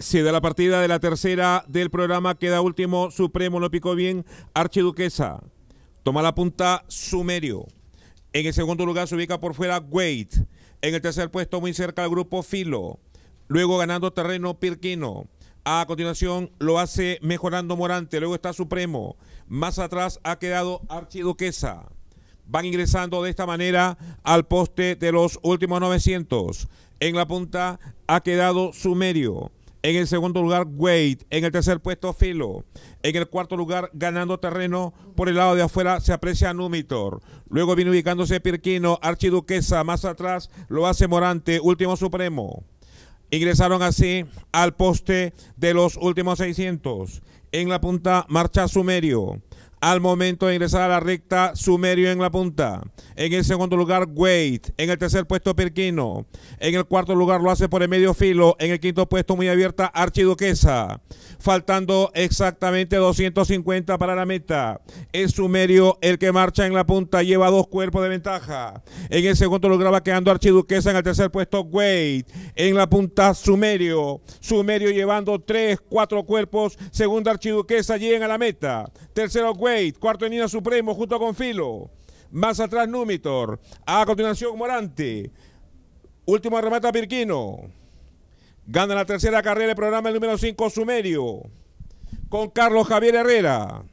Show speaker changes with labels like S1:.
S1: Se de la partida de la tercera del programa, queda último, Supremo lo picó bien, Archiduquesa. Toma la punta, Sumerio. En el segundo lugar se ubica por fuera Wade. En el tercer puesto, muy cerca al grupo Filo. Luego ganando terreno Pirquino. A continuación lo hace mejorando Morante. Luego está Supremo. Más atrás ha quedado Archiduquesa. Van ingresando de esta manera al poste de los últimos 900. En la punta ha quedado Sumerio. En el segundo lugar, Wade. En el tercer puesto, Filo. En el cuarto lugar, ganando terreno por el lado de afuera, se aprecia Numitor. Luego viene ubicándose Pirquino, Archiduquesa. Más atrás lo hace Morante, último supremo. Ingresaron así al poste de los últimos 600. En la punta marcha Sumerio al momento de ingresar a la recta, Sumerio en la punta. En el segundo lugar, Wade. En el tercer puesto, Perquino. En el cuarto lugar lo hace por el medio filo. En el quinto puesto, muy abierta, Archiduquesa. Faltando exactamente 250 para la meta. Es Sumerio el que marcha en la punta. Lleva dos cuerpos de ventaja. En el segundo lugar va quedando Archiduquesa. En el tercer puesto, Wade. En la punta, Sumerio. Sumerio llevando tres, cuatro cuerpos. Segunda Archiduquesa, Llega a la meta. Tercero, Wade cuarto de Nina Supremo junto con Filo. Más atrás Númitor A continuación Morante. Último remate a Pirquino. Gana la tercera carrera el programa el número 5 Sumerio. Con Carlos Javier Herrera.